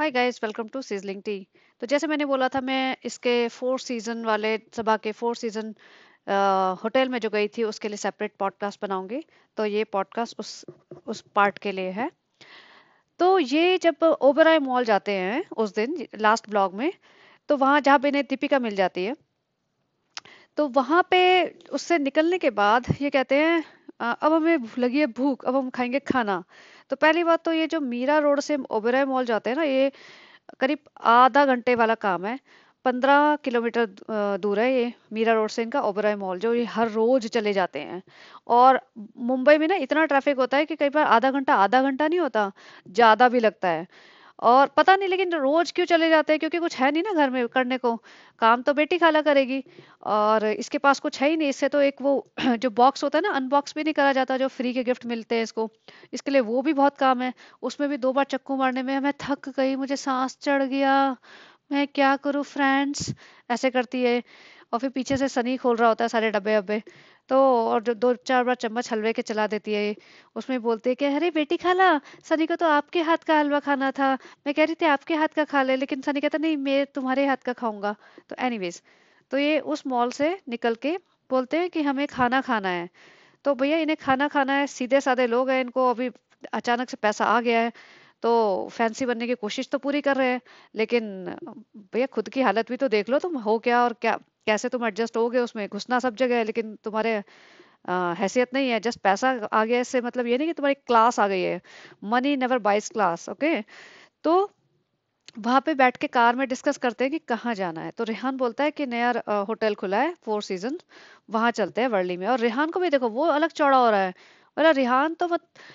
hi guys welcome to sizzling tea तो जैसे मैंने बोला था मैं इसके फोर सीज़न वाले सभा के फोर सीज़न होटल में जो गई थी उसके लिए सेपरेट पॉडकास्ट बनाऊंगी तो ये पॉडकास्ट उस उस पार्ट के लिए है तो ये जब ओबराय मॉल जाते हैं उस दिन लास्ट ब्लॉग में तो वहाँ जहाँ पे इन्हें दीपिका मिल जाती है तो वहाँ पे उससे निकलने के बाद ये कहते हैं अब हमें लगी है भूख अब हम खाएंगे खाना तो पहली बात तो ये जो मीरा रोड से ओबेरा मॉल जाते हैं ना ये करीब आधा घंटे वाला काम है पंद्रह किलोमीटर दूर है ये मीरा रोड से इनका ओबेरा मॉल जो ये हर रोज चले जाते हैं और मुंबई में ना इतना ट्रैफिक होता है कि कई बार आधा घंटा आधा घंटा नहीं होता ज़्यादा भी लगता है और पता नहीं लेकिन रोज क्यों चले जाते हैं क्योंकि कुछ है नहीं ना घर में करने को काम तो बेटी खाला करेगी और इसके पास कुछ है ही नहीं इससे तो एक वो जो बॉक्स होता है ना अनबॉक्स भी नहीं करा जाता जो फ्री के गिफ्ट मिलते हैं इसको इसके लिए वो भी बहुत काम है उसमें भी दो बार चक्कू मारने में मैं थक गई मुझे सांस चढ़ गया मैं क्या करूँ फ्रेंड्स ऐसे करती है और फिर पीछे से सनी खोल रहा होता है सारे डब्बे वब्बे तो और जो दो चार बार चम्मच हलवे के चला देती है उसमें बोलती है कि अरे बेटी खाला सनी को तो आपके हाथ का हलवा खाना था मैं कह रही थी आपके हाथ का खा ले लेकिन सनी कहता नहीं मैं तुम्हारे हाथ का खाऊंगा तो एनीवेज तो ये उस मॉल से निकल के बोलते हैं कि हमें खाना खाना है तो भैया इन्हें खाना खाना है सीधे साधे लोग हैं इनको अभी अचानक से पैसा आ गया है तो फैंसी बनने की कोशिश तो पूरी कर रहे हैं लेकिन भैया खुद की हालत भी तो देख लो तुम हो क्या और क्या कैसे तुम एडजस्ट हो गए उसमें घुसना सब जगह है लेकिन तुम्हारे हैसियत नहीं है जस्ट पैसा आ गया इससे मतलब ये नहीं कि तुम्हारी क्लास आ गई है money never buys class okay तो वहां पे बैठ के कार में डिस्कस करते हैं कि कहाँ जाना है तो रेहान बोलता है कि नया होटल खुला है फोर सीजन वहां चलते हैं वर्ली में और रेहान को भी देखो वो अलग चौड़ा हो रहा है बोला रेहान तो मत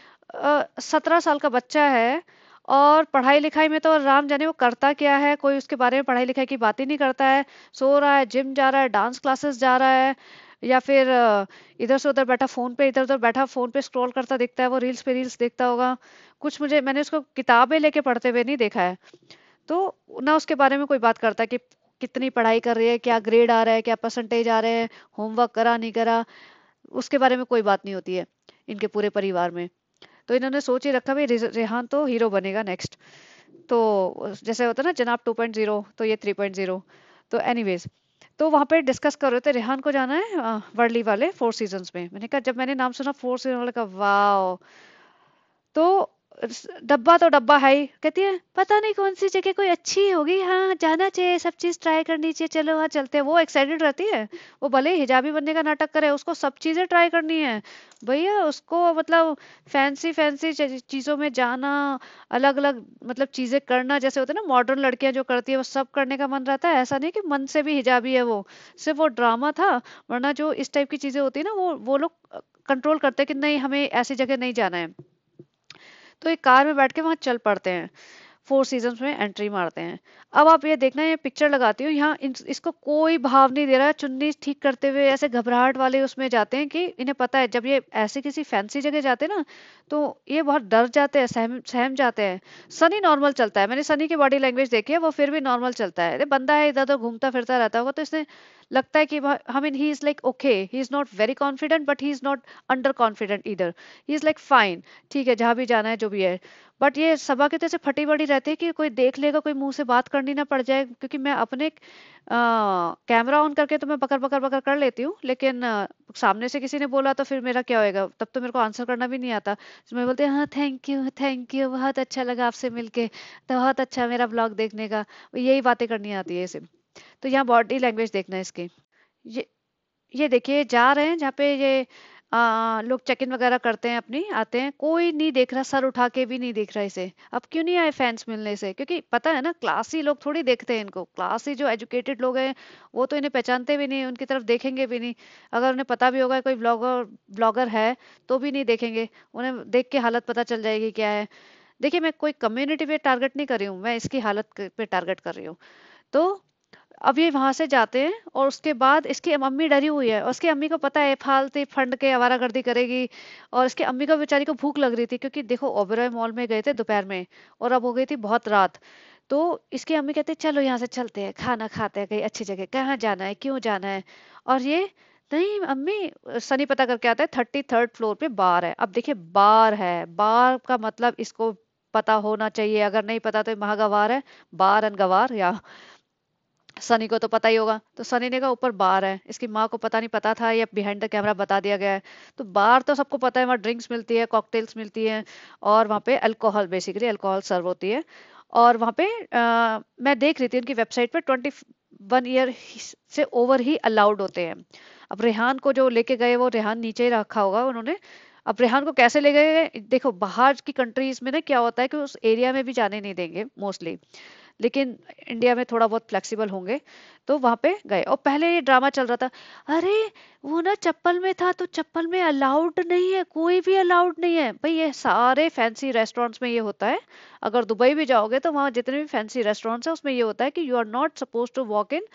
सत्रह साल का बच्चा है और पढ़ाई लिखाई में तो राम जाने वो करता क्या है कोई उसके बारे में पढ़ाई लिखाई की बात ही नहीं करता है सो रहा है जिम जा रहा है डांस क्लासेस जा रहा है या फिर इधर से उधर बैठा फ़ोन पे इधर उधर बैठा फ़ोन पे स्क्रॉल करता दिखता है वो रील्स पे रील्स देखता होगा कुछ मुझे मैंने उसको किताबें लेके पढ़ते हुए नहीं देखा है तो ना उसके बारे में कोई बात करता कि कितनी पढ़ाई कर रही है क्या ग्रेड आ रहा है क्या परसेंटेज आ रहे हैं होमवर्क करा नहीं करा उसके बारे में कोई बात नहीं होती है इनके पूरे परिवार में तो इन्होंने सोच ही रखा भाई रेहान तो हीरो बनेगा नेक्स्ट तो जैसे होता है ना जनाब टू पॉइंट जीरो तो ये थ्री पॉइंट जीरो तो एनीवेज तो वहाँ पे डिस्कस कर रहे थे रेहान को जाना है वर्ली वाले फोर सीजन में मैंने कहा जब मैंने नाम सुना फोर सीजन वाले का वाह तो डब्बा तो डब्बा है ही कहती है पता नहीं कौन सी जगह कोई अच्छी होगी हाँ जाना चाहिए सब चीज़ ट्राई करनी चाहिए चलो हाँ चलते हैं वो एक्साइटेड रहती है वो भले हिजाबी बनने का नाटक करे उसको सब चीज़ें ट्राई करनी है भैया उसको मतलब फैंसी फैंसी चीज़ों में जाना अलग अलग मतलब चीज़ें करना जैसे होते हैं ना मॉडर्न लड़कियां जो करती है वो सब करने का मन रहता है ऐसा नहीं कि मन से भी हिजाबी है वो सिर्फ वो ड्रामा था वरना जो इस टाइप की चीज़ें होती है ना वो वो लोग कंट्रोल करते हैं कि नहीं हमें ऐसी जगह नहीं जाना है तो एक कार में बैठ के वहां चल पड़ते हैं फोर सीजन में एंट्री मारते हैं अब आप ये देखना ये पिक्चर लगाती हूँ यहाँ इसको कोई भाव नहीं दे रहा है चुन्नी ठीक करते हुए ऐसे घबराहट वाले उसमें जाते हैं कि इन्हें पता है जब ये ऐसे किसी फैंसी जगह जाते हैं ना तो ये बहुत डर जाते हैं सहम सहम जाते हैं सनी नॉर्मल चलता है मैंने सनी की बॉडी लैंग्वेज देखी है वो फिर भी नॉर्मल चलता है बंदा है इधर उधर तो घूमता फिरता रहता होगा तो इसने लगता है कि हम mean he is like okay he is not very confident but he is not under confident इधर ही इज़ लाइक फाइन ठीक है जहाँ भी जाना है जो भी है बट ये सभा के तो ऐसे फटी बड़ी रहते हैं कि कोई देख लेगा कोई मुंह से बात करनी ना पड़ जाए क्योंकि मैं अपने कैमरा ऑन करके तो मैं बकर बकर बकर कर लेती हूँ लेकिन आ, सामने से किसी ने बोला तो फिर मेरा क्या होएगा तब तो मेरे को आंसर करना भी नहीं आता तो मैं बोलती हाँ थैंक यू थैंक यू बहुत अच्छा लगा आपसे मिलके तो बहुत अच्छा मेरा ब्लॉग देखने का यही बातें करनी आती है सिर्फ तो यहाँ बॉडी लैंग्वेज देखना है इसकी ये ये देखिए जा रहे हैं जहाँ पे ये आ, लोग चेक इन वगैरह करते हैं अपनी आते हैं कोई नहीं देख रहा सर उठा के भी नहीं देख रहा इसे अब क्यों नहीं आए फैंस मिलने से क्योंकि पता है ना क्लासी लोग थोड़ी देखते हैं इनको क्लासी जो एजुकेटेड लोग हैं वो तो इन्हें पहचानते भी नहीं उनकी तरफ देखेंगे भी नहीं अगर उन्हें पता भी होगा कोई ब्लॉगर ब्लॉगर है तो भी नहीं देखेंगे उन्हें देख के हालत पता चल जाएगी क्या है देखिए मैं कोई कम्युनिटी पे टारगेट नहीं कर रही हूँ मैं इसकी हालत पे टारगेट कर रही हूँ तो अब ये वहां से जाते हैं और उसके बाद इसकी मम्मी डरी हुई है और उसकी अम्मी को पता है फालती फंड के आवारा गर्दी करेगी और इसकी अम्मी को बेचारी को भूख लग रही थी क्योंकि देखो ओबेरॉय मॉल में गए थे दोपहर में और अब हो गई थी बहुत रात तो इसकी अम्मी कहते चलो यहाँ से चलते हैं खाना खाते हैं कहीं अच्छी जगह कहाँ जाना है क्यों जाना है और ये नहीं अम्मी सनी पता करके आता है थर्टी थर्ड फ्लोर पे बार है अब देखिए बार है बार का मतलब इसको पता होना चाहिए अगर नहीं पता तो महागवार है बार एंड गवार या सनी को तो पता ही होगा तो सनी ने कहा ऊपर बार है इसकी माँ को पता नहीं पता था या बिहाइंड द कैमरा बता दिया गया है तो बार तो सबको पता है वहाँ ड्रिंक्स मिलती है कॉकटेल्स मिलती है और वहाँ पे अल्कोहल बेसिकली अल्कोहल सर्व होती है और वहाँ पे आ, मैं देख रही थी उनकी वेबसाइट पर ट्वेंटी वन ईयर से ओवर ही अलाउड होते हैं अब रेहान को जो लेके गए वो रेहान नीचे ही रखा होगा उन्होंने अब रेहान को कैसे ले गए देखो बाहर की कंट्रीज में ना क्या होता है कि उस एरिया में भी जाने नहीं देंगे मोस्टली लेकिन इंडिया में थोड़ा बहुत फ्लेक्सिबल होंगे तो वहां पे गए और पहले ये ड्रामा चल रहा था अरे वो ना चप्पल में था तो चप्पल में अलाउड नहीं है कोई भी अलाउड नहीं है भाई ये सारे फैंसी रेस्टोरेंट्स में ये होता है अगर दुबई भी जाओगे तो वहाँ जितने भी फैंसी रेस्टोरेंट्स हैं उसमें ये होता है कि you are not suppose to walk in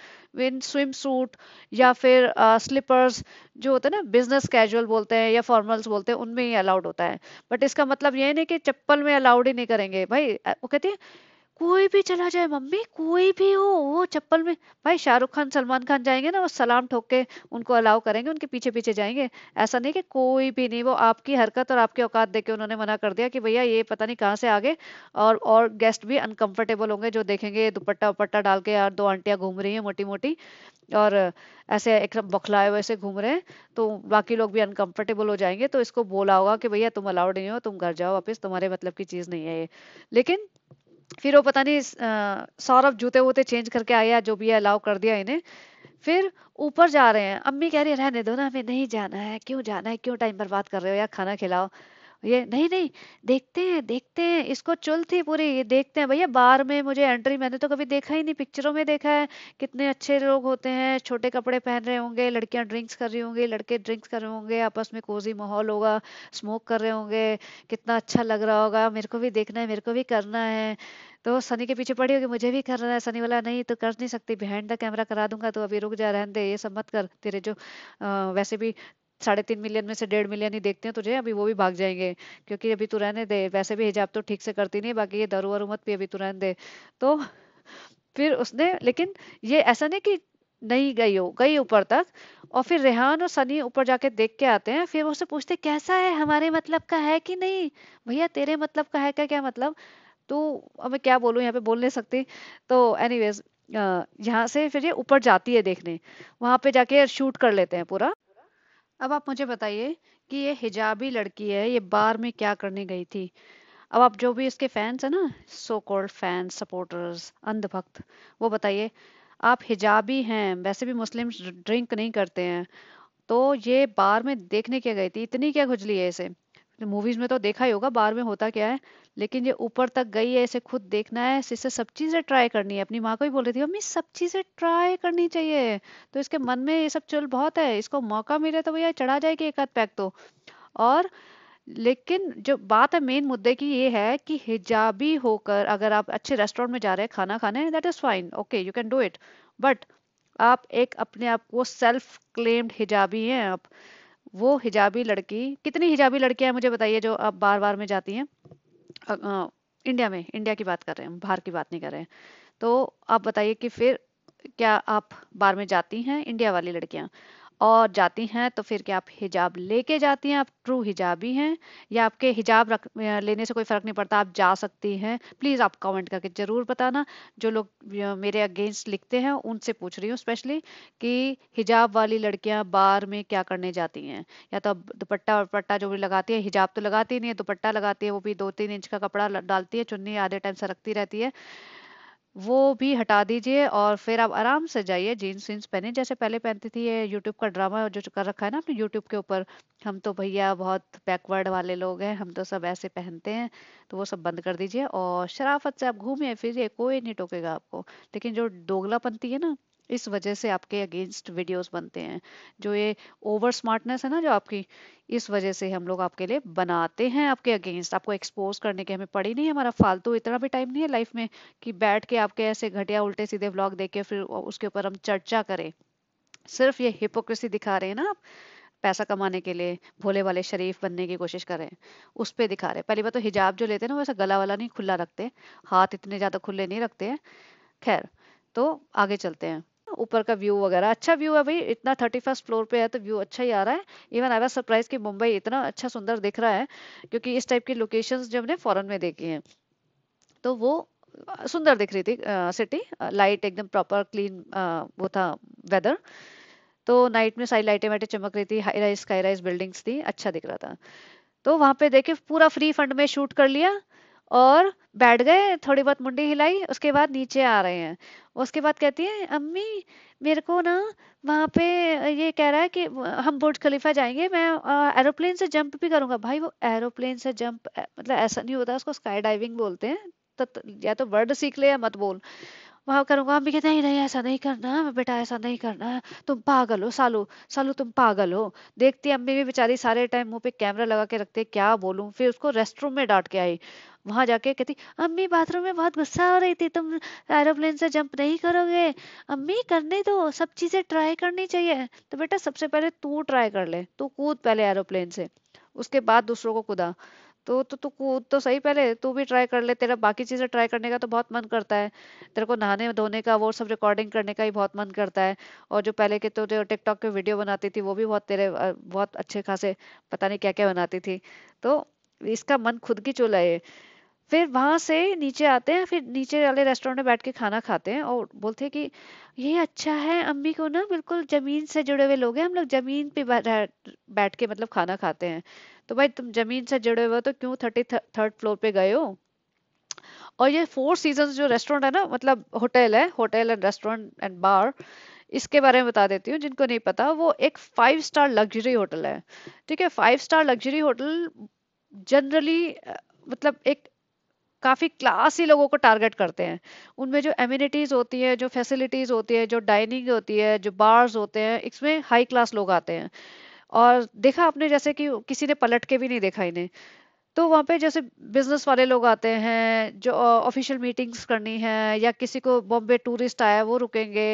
win swim suit या फिर स्लीपर्स uh, जो होते हैं ना बिजनेस कैजुअल बोलते हैं या फॉर्मल्स बोलते हैं उनमें ही अलाउड होता है बट इसका मतलब ये नहीं कि चप्पल में अलाउड ही नहीं करेंगे भाई वो कहती है कोई भी चला जाए मम्मी कोई भी हो वो चप्पल में भाई शाहरुख खान सलमान खान जाएंगे ना वो सलाम ठोक के उनको अलाउ करेंगे उनके पीछे पीछे जाएंगे ऐसा नहीं कि कोई भी नहीं वो आपकी हरकत और आपके औकात देके उन्होंने मना कर दिया कि भैया ये पता नहीं कहाँ से आगे और और गेस्ट भी अनकंफर्टेबल होंगे जो देखेंगे दुपट्टा उपट्टा डाल के यार दो आंटियाँ घूम रही हैं मोटी मोटी और ऐसे एक बखलाए वैसे घूम रहे हैं तो बाकी लोग भी अनकंफर्टेबल हो जाएंगे तो इसको बोला होगा कि भैया तुम अलाउड नहीं हो तुम घर जाओ वापस तुम्हारे मतलब की चीज़ नहीं है ये लेकिन फिर वो पता नहीं सौरभ जूते वूते चेंज करके आया जो भी है अलाउ कर दिया इन्हें फिर ऊपर जा रहे हैं अम्मी कह रही है रहने दो ना हमें नहीं जाना है क्यों जाना है क्यों टाइम बर्बाद कर रहे हो यार खाना खिलाओ ये नहीं नहीं देखते हैं देखते हैं इसको चुल थी पूरी ये देखते हैं भैया बार में मुझे एंट्री मैंने तो कभी देखा ही नहीं पिक्चरों में देखा है कितने अच्छे लोग होते हैं छोटे कपड़े पहन रहे होंगे लड़कियां ड्रिंक्स कर रही होंगी लड़के ड्रिंक्स कर रहे होंगे आपस में कोजी माहौल होगा स्मोक कर रहे होंगे कितना अच्छा लग रहा होगा मेरे को भी देखना है मेरे को भी करना है तो सनी के पीछे पड़ी होगी मुझे भी करना है सनी वाला नहीं तो कर नहीं सकती बिहाइंड द कैमरा करा दूंगा तो अभी रुक जा रहे दे ये सब मत कर तेरे जो आ, वैसे भी साढ़े तीन मिलियन में से डेढ़ मिलियन ही देखते हैं तुझे अभी वो भी भाग जाएंगे क्योंकि अभी तू रहने दे वैसे भी हिजाब तो ठीक से करती नहीं बाकी ये दारू वारू मत भी अभी तू रहने दे तो फिर उसने लेकिन ये ऐसा नहीं कि नहीं गई हो गई ऊपर तक और फिर रेहान और सनी ऊपर जाके देख के आते हैं फिर उससे पूछते कैसा है हमारे मतलब का है कि नहीं भैया तेरे मतलब का है क्या क्या मतलब तो अब मैं क्या बोलूँ यहाँ पे बोल नहीं सकती तो एनीवेज यहाँ से फिर ये ऊपर जाती है देखने वहां पे जाके शूट कर लेते हैं पूरा अब आप मुझे बताइए कि ये हिजाबी लड़की है ये बार में क्या करने गई थी अब आप जो भी इसके फैंस है ना सो कॉल्ड फैंस सपोर्टर्स अंधभक्त वो बताइए आप हिजाबी हैं वैसे भी मुस्लिम ड्रिंक नहीं करते हैं तो ये बार में देखने क्या गई थी इतनी क्या खुजली है इसे मूवीज में तो देखा ही होगा बार में होता क्या है लेकिन ये ऊपर तक गई है इसे खुद देखना है इसे सब चीज़ें ट्राई करनी है अपनी माँ को भी बोल रही थी मम्मी सब चीज़ें ट्राई करनी चाहिए तो इसके मन में ये सब चल बहुत है इसको मौका मिले तो भैया चढ़ा जाएगी एक आध पैक तो और लेकिन जो बात है मेन मुद्दे की ये है कि हिजाबी होकर अगर आप अच्छे रेस्टोरेंट में जा रहे हैं खाना खाने that is fine okay you can do it but आप एक अपने आप को सेल्फ क्लेम्ड हिजाबी हैं आप वो हिजाबी लड़की कितनी हिजाबी लड़कियां मुझे बताइए जो अब बार बार में जाती हैं इंडिया में इंडिया की बात कर रहे हैं बाहर की बात नहीं कर रहे हैं तो आप बताइए कि फिर क्या आप बार में जाती हैं इंडिया वाली लड़कियां और जाती हैं तो फिर क्या आप हिजाब लेके जाती हैं आप ट्रू हिजाबी हैं या आपके हिजाब रख लेने से कोई फ़र्क नहीं पड़ता आप जा सकती हैं प्लीज़ आप कमेंट करके ज़रूर बताना जो लोग मेरे अगेंस्ट लिखते हैं उनसे पूछ रही हूँ स्पेशली कि हिजाब वाली लड़कियाँ बार में क्या करने जाती हैं या तो दुपट्टा वपट्टा जो भी लगाती है हिजाब तो लगाती नहीं है दुपट्टा लगाती है वो भी दो तीन इंच का कपड़ा डालती है चुन्नी आधे टाइम सरकती रहती है वो भी हटा दीजिए और फिर आप आराम से जाइए जीन्स वीन्स पहने जैसे पहले पहनती थी ये यूट्यूब का ड्रामा जो कर रखा है ना अपने यूट्यूब के ऊपर हम तो भैया बहुत बैकवर्ड वाले लोग हैं हम तो सब ऐसे पहनते हैं तो वो सब बंद कर दीजिए और शराफत से आप घूमिए फिरिए कोई नहीं टोकेगा आपको लेकिन जो पनती है ना इस वजह से आपके अगेंस्ट वीडियोस बनते हैं जो ये ओवर स्मार्टनेस है ना जो आपकी इस वजह से हम लोग आपके लिए बनाते हैं आपके अगेंस्ट आपको एक्सपोज करने के हमें पड़ी नहीं है हमारा फालतू इतना भी टाइम नहीं है लाइफ में कि बैठ के आपके ऐसे घटिया उल्टे सीधे ब्लॉग देख के फिर उसके ऊपर हम चर्चा करें सिर्फ ये हिपोक्रेसी दिखा रहे हैं ना आप पैसा कमाने के लिए भोले वाले शरीफ बनने की कोशिश कर रहे हैं उस पर दिखा रहे हैं पहली बात तो हिजाब जो लेते हैं ना वैसे गला वाला नहीं खुला रखते हाथ इतने ज़्यादा खुले नहीं रखते हैं खैर तो आगे चलते हैं ऊपर का व्यू वगैरह अच्छा व्यू है भाई इतना थर्टी फर्स्ट फ्लोर पे है तो व्यू अच्छा ही आ रहा है इवन आई वाज सरप्राइज कि मुंबई इतना अच्छा सुंदर दिख रहा है क्योंकि इस टाइप की लोकेशंस जो हमने फॉरन में देखी हैं तो वो सुंदर दिख रही थी सिटी लाइट एकदम प्रॉपर क्लीन वो था वेदर तो नाइट में सारी लाइटें वाइटें चमक रही थी high rise sky rise buildings थी अच्छा दिख रहा था तो वहां पे देखे पूरा फ्री फंड में शूट कर लिया और बैठ गए थोड़ी बहुत मुंडी हिलाई उसके बाद नीचे आ रहे हैं उसके बाद कहती है अम्मी मेरे को ना वहाँ पे ये कह रहा है कि हम बुर्ज खलीफा जाएंगे मैं एरोप्लेन से जंप भी करूँगा भाई वो एरोप्लेन से जंप मतलब ऐसा नहीं होता उसको स्काई डाइविंग बोलते हैं तो, तो या तो वर्ड सीख ले या मत बोल वहाँ करूंगा अम्मी कहते नहीं नहीं ऐसा नहीं करना है बेटा ऐसा नहीं करना है तुम पागल हो सालू सालू तुम पागल हो देखती अम्मी भी बेचारी सारे टाइम मुंह पे कैमरा लगा के रखते क्या बोलूं फिर उसको रेस्ट रूम में डांट के आई वहां जाके कहती अम्मी बाथरूम में बहुत गुस्सा हो रही थी तुम एरोप्लेन से जंप नहीं करोगे अम्मी करने दो सब चीजें ट्राई करनी चाहिए तो बेटा सबसे पहले तू ट्राई कर ले तू कूद पहले एरोप्लेन से उसके बाद दूसरों को कूदा तो तो तू कूद तो सही पहले तू भी ट्राई कर ले तेरा बाकी चीज़ें ट्राई करने का तो बहुत मन करता है तेरे को नहाने धोने का वो सब रिकॉर्डिंग करने का ही बहुत मन करता है और जो पहले के तो जो टिकटॉक पे वीडियो बनाती थी वो भी बहुत तेरे बहुत अच्छे खासे पता नहीं क्या क्या बनाती थी तो इसका मन खुद की चूल्हा है फिर वहां से नीचे आते हैं फिर नीचे वाले रेस्टोरेंट में बैठ के खाना खाते हैं और बोलते हैं कि ये अच्छा है अम्मी को ना बिल्कुल ज़मीन से जुड़े हुए लोग हैं हम लोग ज़मीन पे बैठ के मतलब खाना खाते हैं तो भाई तुम ज़मीन से जुड़े हुए तो क्यों थर्टी थर्ड फ्लोर पे गए हो और ये फोर सीजन जो रेस्टोरेंट है ना मतलब होटल है hotel and restaurant and bar इसके बारे में बता देती हूँ जिनको नहीं पता वो एक फाइव स्टार लग्जरी होटल है ठीक है five star luxury hotel generally मतलब एक काफ़ी क्लासी लोगों को टारगेट करते हैं उनमें जो एम्यूनिटीज़ होती है जो फैसिलिटीज़ होती है जो डाइनिंग होती है जो बार्स होते हैं इसमें हाई क्लास लोग आते हैं और देखा आपने जैसे कि किसी ने पलट के भी नहीं देखा इन्हें तो वहाँ पे जैसे बिजनेस वाले लोग आते हैं जो ऑफिशियल मीटिंग्स करनी है या किसी को बॉम्बे टूरिस्ट आया वो रुकेंगे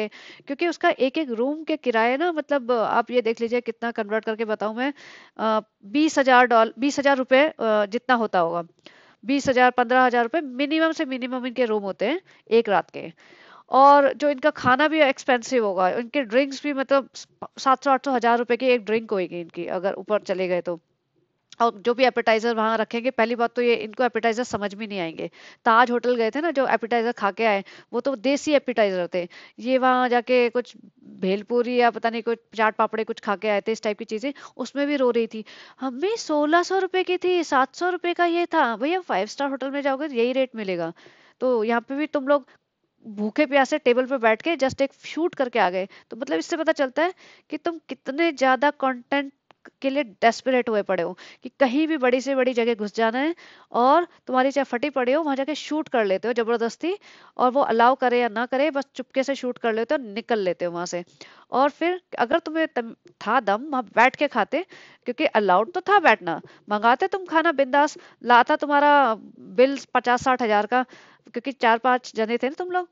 क्योंकि उसका एक एक रूम के किराए ना मतलब आप ये देख लीजिए कितना कन्वर्ट करके बताऊँ मैं बीस हजार डॉल बीस हजार रुपये जितना होता होगा बीस हजार पंद्रह हजार रुपए मिनिमम से मिनिमम इनके रूम होते हैं एक रात के और जो इनका खाना भी एक्सपेंसिव होगा इनके ड्रिंक्स भी मतलब सात सौ आठ सौ हज़ार रुपए की एक ड्रिंक होगी इनकी अगर ऊपर चले गए तो और जो भी एपेटाइजर वहाँ रखेंगे पहली बात तो ये इनको एपेटाइजर समझ में नहीं आएंगे ताज होटल गए थे ना जो एपेटाइजर खा के आए वो तो देसी एपेटाइजर थे ये वहाँ जाके कुछ भेलपूरी या पता नहीं कुछ चाट पापड़े कुछ खा के आए थे इस टाइप की चीज़ें उसमें भी रो रही थी हमें सोलह सौ रुपये की थी सात सौ रुपये का ये था भैया फाइव स्टार होटल में जाओगे तो यही रेट मिलेगा तो यहाँ पे भी तुम लोग भूखे प्यासे टेबल पर बैठ के जस्ट एक शूट करके आ गए तो मतलब इससे पता चलता है कि तुम कितने ज़्यादा कंटेंट के लिए डेस्परेट हुए पड़े हो कि कहीं भी बड़ी से बड़ी जगह घुस जाना है और तुम्हारी चाहे फटी पड़े हो वहां जाके शूट कर लेते हो जबरदस्ती और वो अलाउ करे या ना करे बस चुपके से शूट कर लेते हो निकल लेते हो वहां से और फिर अगर तुम्हें था दम वहां बैठ के खाते क्योंकि अलाउड तो था बैठना मंगाते तुम खाना बिंदास लाता तुम्हारा बिल पचास साठ हजार का क्योंकि चार पांच जने थे ना तुम लोग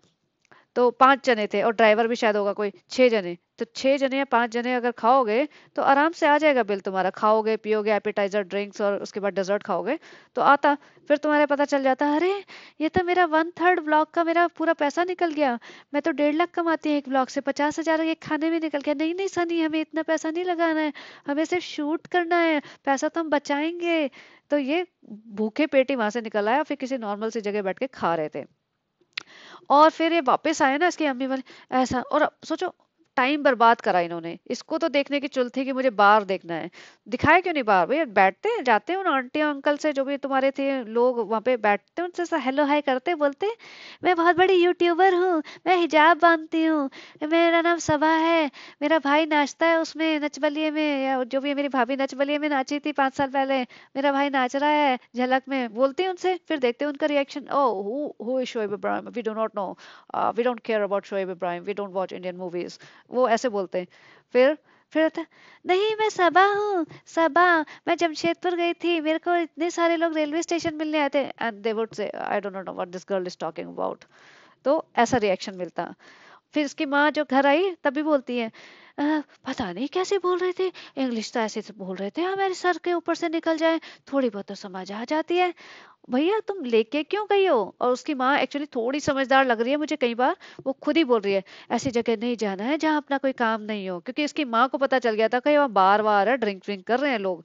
तो पांच जने थे और ड्राइवर भी शायद होगा कोई छह जने तो छह जने या पांच जने अगर खाओगे तो आराम से आ जाएगा बिल तुम्हारा खाओगे पियोगे एपेटाइजर ड्रिंक्स और उसके बाद डेजर्ट खाओगे तो आता फिर तुम्हारा पता चल जाता अरे ये तो मेरा वन थर्ड ब्लॉक का मेरा पूरा पैसा निकल गया मैं तो डेढ़ लाख कमाती हूँ एक ब्लॉक से पचास हज़ार एक खाने में निकल गया नहीं नहीं सनी हमें इतना पैसा नहीं लगाना है हमें सिर्फ शूट करना है पैसा तो हम बचाएंगे तो ये भूखे पेट ही वहां से निकल आया फिर किसी नॉर्मल सी जगह बैठ के खा रहे थे और फिर ये वापस आए ना इसकी अम्मी वाले ऐसा और सोचो टाइम बर्बाद करा इन्होंने इसको तो देखने की चुल थी कि मुझे बाहर देखना है दिखाया क्यों नहीं बाहर भैया बैठते हैं जाते हैं उन आंटी अंकल से जो भी तुम्हारे थे लोग वहाँ पे बैठते हैं उनसे हेलो हाय करते बोलते मैं बहुत बड़ी यूट्यूबर हूँ मैं हिजाब बांधती हूँ मेरा नाम सभा है मेरा भाई नाचता है उसमें नचबलिए में या जो भी मेरी भाभी नचबलिए में नाची थी पाँच साल पहले मेरा भाई नाच रहा है झलक में बोलती उनसे फिर देखते हैं उनका reaction oh who who is Shoaib Ibrahim we do not no we don't care about Shoaib Ibrahim we don't watch Indian movies वो ऐसे बोलते हैं फिर फिर होता नहीं मैं सबा हूँ सबा मैं जमशेदपुर गई थी मेरे को इतने सारे लोग रेलवे स्टेशन मिलने आए थे and they would say I don't know what this girl is talking about तो ऐसा रिएक्शन मिलता फिर उसकी माँ जो घर आई तभी बोलती है आ, पता नहीं कैसे बोल रहे थे इंग्लिश तो ऐसे बोल रहे थे हमारे सर के ऊपर से निकल जाए थोड़ी बहुत तो समझ आ जाती है भैया तुम लेके क्यों गई हो और उसकी माँ एक्चुअली थोड़ी समझदार लग रही है मुझे कई बार वो खुद ही बोल रही है ऐसी जगह नहीं जाना है जहाँ अपना कोई काम नहीं हो क्योंकि इसकी माँ को पता चल गया था कहीं वहाँ बार बार है ड्रिंक विंक कर रहे हैं लोग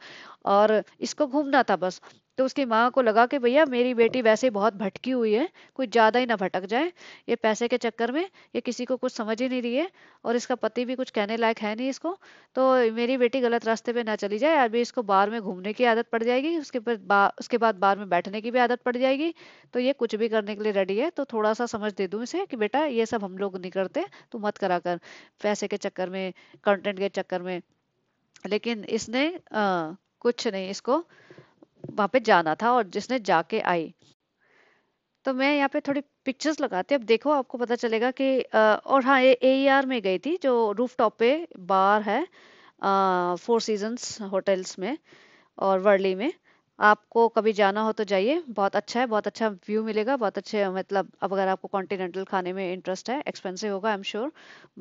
और इसको घूमना था बस तो उसकी माँ को लगा कि भैया मेरी बेटी वैसे ही बहुत भटकी हुई है कुछ ज़्यादा ही ना भटक जाए ये पैसे के चक्कर में ये किसी को कुछ समझ ही नहीं रही है और इसका पति भी कुछ कहने लायक है नहीं इसको तो मेरी बेटी गलत रास्ते पे ना चली जाए अभी इसको बार में घूमने की आदत पड़ जाएगी उसके बाद उसके बाद बार में बैठने की की भी आदत पड़ जाएगी तो ये कुछ भी करने के लिए रेडी है तो थोड़ा सा समझ दे दूँ इसे कि बेटा ये सब हम लोग नहीं करते तो मत करा कर पैसे के चक्कर में कंटेंट के चक्कर में लेकिन इसने आ, कुछ नहीं इसको वहाँ पे जाना था और जिसने जाके आई तो मैं यहाँ पे थोड़ी पिक्चर्स लगाती अब देखो आपको पता चलेगा कि आ, और हाँ ये ए आर e में गई थी जो रूफ टॉप पे बार है फोर सीजन्स होटल्स में और वर्ली में आपको कभी जाना हो तो जाइए बहुत अच्छा है बहुत अच्छा व्यू मिलेगा बहुत अच्छे मतलब अब अगर आपको कॉन्टिनेंटल खाने में इंटरेस्ट है एक्सपेंसिव होगा I am sure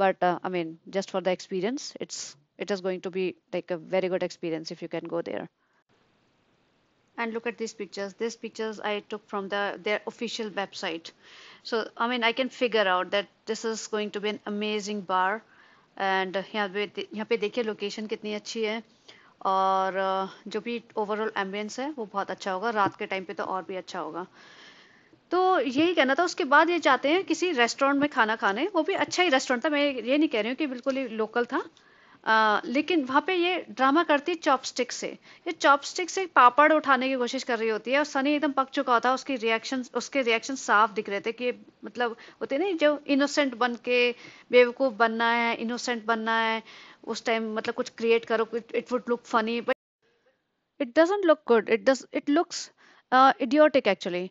but I mean just for the experience it's it is going to be like a very good experience if you can go there and look at these pictures these pictures i took from the their official website so i mean i can figure out that this is going to be an amazing bar and यहाँ पे यहाँ पे देखिए location कितनी अच्छी है और जो भी ओवरऑल एम्बियंस है वो बहुत अच्छा होगा रात के टाइम पे तो और भी अच्छा होगा तो यही कहना था उसके बाद ये जाते हैं किसी रेस्टोरेंट में खाना खाने वो भी अच्छा ही रेस्टोरेंट था मैं ये नहीं कह रही हूँ कि बिल्कुल ही लोकल था आ, लेकिन वहाँ पे ये ड्रामा करती है चॉपस्टिक से ये चॉपस्टिक से पापड़ उठाने की कोशिश कर रही होती है और सनी एकदम पक चुका होता है उसकी रिएक्शन उसके रिएक्शन साफ दिख रहे थे कि मतलब होते नहीं जो इनोसेंट बन के बेवकूफ़ बनना है इनोसेंट बनना है उस टाइम मतलब कुछ क्रिएट करो it would look funny but it doesn't look good it does it looks idiotic actually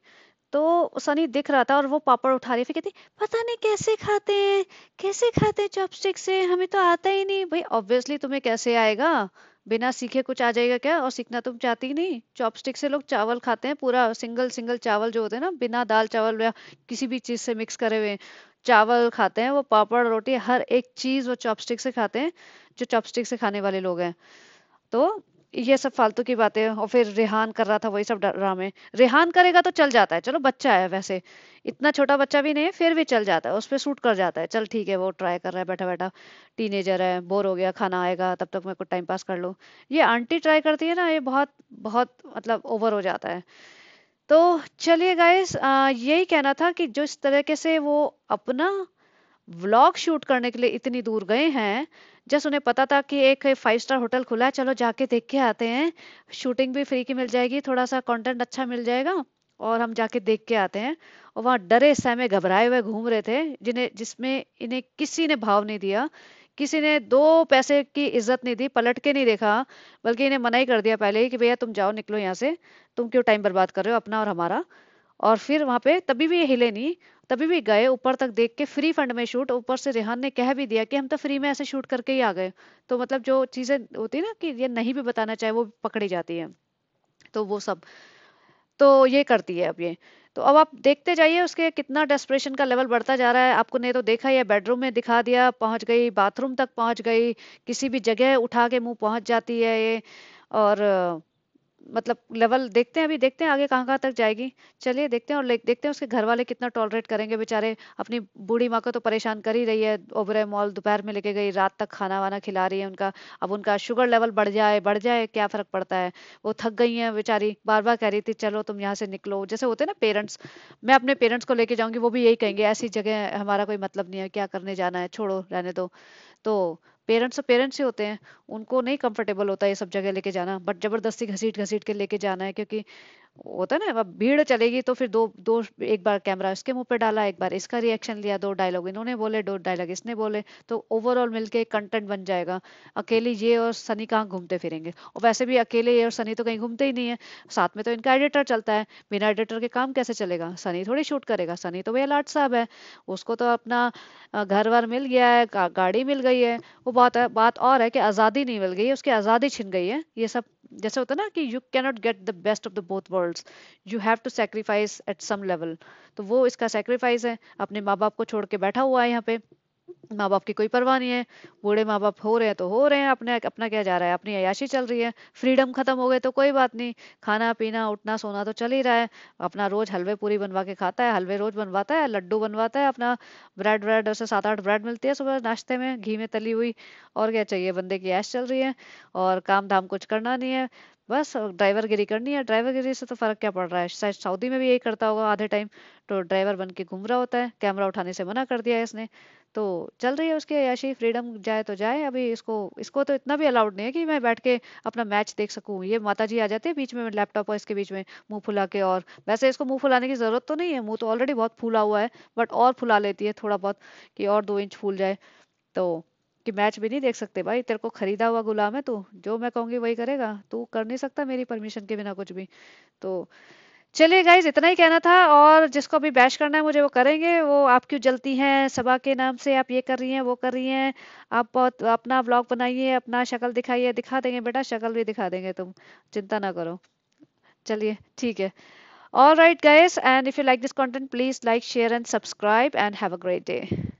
तो सनी दिख रहा था और वो पापड़ उठा रही थी कहती पता नहीं कैसे खाते हैं कैसे खाते हैं चॉपस्टिक से हमें तो आता ही नहीं भाई ऑब्वियसली तुम्हें कैसे आएगा बिना सीखे कुछ आ जाएगा क्या और सीखना तुम चाहती ही नहीं चॉपस्टिक से लोग चावल खाते हैं पूरा सिंगल सिंगल चावल जो होते हैं ना बिना दाल चावल या किसी भी चीज़ से मिक्स करे हुए चावल खाते हैं वो पापड़ रोटी हर एक चीज़ वो चॉपस्टिक से खाते हैं जो चॉपस्टिक से खाने वाले लोग हैं तो ये सब फालतू की बातें और फिर रेहान कर रहा था वही सब ड्रामे रेहान करेगा तो चल जाता है चलो बच्चा है वैसे इतना छोटा बच्चा भी नहीं है फिर भी चल जाता है उस पर सूट कर जाता है चल ठीक है वो ट्राई कर रहा है बैठा बैठा टीनेजर है बोर हो गया खाना आएगा तब तक मैं कुछ टाइम पास कर लूँ ये आंटी ट्राई करती है ना ये बहुत बहुत मतलब ओवर हो जाता है तो चलिए गाइस यही कहना था कि जिस तरीके से वो अपना व्लॉग शूट करने के लिए इतनी दूर गए हैं जस उन्हें पता था कि एक फाइव स्टार होटल खुला है चलो जाके देख के आते हैं शूटिंग भी फ्री की मिल जाएगी थोड़ा सा कंटेंट अच्छा मिल जाएगा और हम जाके देख के आते हैं और वहाँ डरे सहमे घबराए हुए घूम रहे थे जिन्हें जिसमें इन्हें किसी ने भाव नहीं दिया किसी ने दो पैसे की इज्जत नहीं दी पलट के नहीं देखा बल्कि इन्हें मना ही कर दिया पहले ही कि भैया तुम जाओ निकलो यहाँ से तुम क्यों टाइम बर्बाद कर रहे हो अपना और हमारा और फिर वहाँ पे तभी भी ये हिले नहीं तभी भी गए ऊपर तक देख के फ्री फंड में शूट ऊपर से रेहान ने कह भी दिया कि हम तो फ्री में ऐसे शूट करके ही आ गए तो मतलब जो चीज़ें होती है ना कि ये नहीं भी बताना चाहे वो पकड़ी जाती है तो वो सब तो ये करती है अब ये तो अब आप देखते जाइए उसके कितना डेस्परेशन का लेवल बढ़ता जा रहा है आपको ने तो देखा या बेडरूम में दिखा दिया पहुंच गई बाथरूम तक पहुंच गई किसी भी जगह उठा के मुंह पहुंच जाती है ये और मतलब लेवल देखते हैं अभी देखते हैं आगे कहाँ कहाँ तक जाएगी चलिए देखते हैं और देखते हैं उसके घर वाले कितना टॉलरेट करेंगे बेचारे अपनी बूढ़ी माँ को तो परेशान कर ही रही है ओबरे मॉल दोपहर में लेके गई रात तक खाना वाना खिला रही है उनका अब उनका शुगर लेवल बढ़ जाए बढ़ जाए क्या फर्क पड़ता है वो थक गई हैं बेचारी बार बार कह रही थी चलो तुम यहाँ से निकलो जैसे होते ना पेरेंट्स मैं अपने पेरेंट्स को लेके जाऊंगी वो भी यही कहेंगे ऐसी जगह हमारा कोई मतलब नहीं है क्या करने जाना है छोड़ो रहने दो तो पेरेंट्स तो पेरेंट्स ही होते हैं उनको नहीं कंफर्टेबल होता है ये सब जगह लेके जाना बट जबरदस्ती घसीट घसीट के लेके जाना है क्योंकि होता है ना अब भीड़ चलेगी तो फिर दो दो एक बार कैमरा उसके मुंह पे डाला एक बार इसका रिएक्शन लिया दो डायलॉग इन्होंने बोले दो डायलॉग इसने बोले तो ओवरऑल मिलके कंटेंट बन जाएगा अकेले ये और सनी कहाँ घूमते फिरेंगे और वैसे भी अकेले ये और सनी तो कहीं घूमते ही नहीं है साथ में तो इनका एडिटर चलता है बिना एडिटर के काम कैसे चलेगा सनी थोड़ी शूट करेगा सनी तो भैया लाट साहब है उसको तो अपना घर वर मिल गया है गाड़ी मिल गई है वो बात है बात और है कि आज़ादी नहीं मिल गई है उसकी आज़ादी छिन गई है ये सब जैसे होता है ना कि you cannot get the best of the both world efforts you have to sacrifice at some level तो वो इसका सेक्रीफाइस है अपने माँ बाप को छोड़ के बैठा हुआ है यहाँ पे माँ बाप की कोई परवाह नहीं है बूढ़े माँ बाप हो रहे हैं तो हो रहे हैं अपने अपना क्या जा रहा है अपनी अयाशी चल रही है फ्रीडम खत्म हो गए तो कोई बात नहीं खाना पीना उठना सोना तो चल ही रहा है अपना रोज हलवे पूरी बनवा के खाता है हलवे रोज बनवाता है लड्डू बनवाता है अपना ब्रेड व्रेड से सात आठ ब्रेड मिलती है सुबह नाश्ते में घी में तली हुई और क्या चाहिए बंदे की ऐश चल रही है और काम धाम कुछ करना नहीं है बस ड्राइवर गिरी करनी है ड्राइवर गिरी से तो फ़र्क क्या पड़ रहा है शायद सऊदी में भी यही करता होगा आधे टाइम तो ड्राइवर बन के घूम रहा होता है कैमरा उठाने से मना कर दिया है इसने तो चल रही है उसकी अयाशी फ्रीडम जाए तो जाए अभी इसको इसको तो इतना भी अलाउड नहीं है कि मैं बैठ के अपना मैच देख सकूँ ये माता जी आ जाते हैं बीच में लैपटॉप और इसके बीच में मुँह फुला के और वैसे इसको मुँह फुलाने की ज़रूरत तो नहीं है मुँह तो ऑलरेडी बहुत फूला हुआ है बट और फुला लेती है थोड़ा बहुत कि और दो इंच फूल जाए तो कि मैच भी नहीं देख सकते भाई तेरे को खरीदा हुआ गुलाम है तू जो मैं कहूंगी वही करेगा तू कर नहीं सकता मेरी परमिशन के बिना कुछ भी तो चलिए गाइज इतना ही कहना था और जिसको अभी बैश करना है मुझे वो करेंगे वो आप क्यों जलती हैं सभा के नाम से आप ये कर रही हैं वो कर रही हैं आप बहुत अपना ब्लॉग बनाइए अपना शक्ल दिखाइए दिखा देंगे बेटा शक्ल भी दिखा देंगे तुम चिंता ना करो चलिए ठीक है all right guys and if you like this content please like share and subscribe and have a great day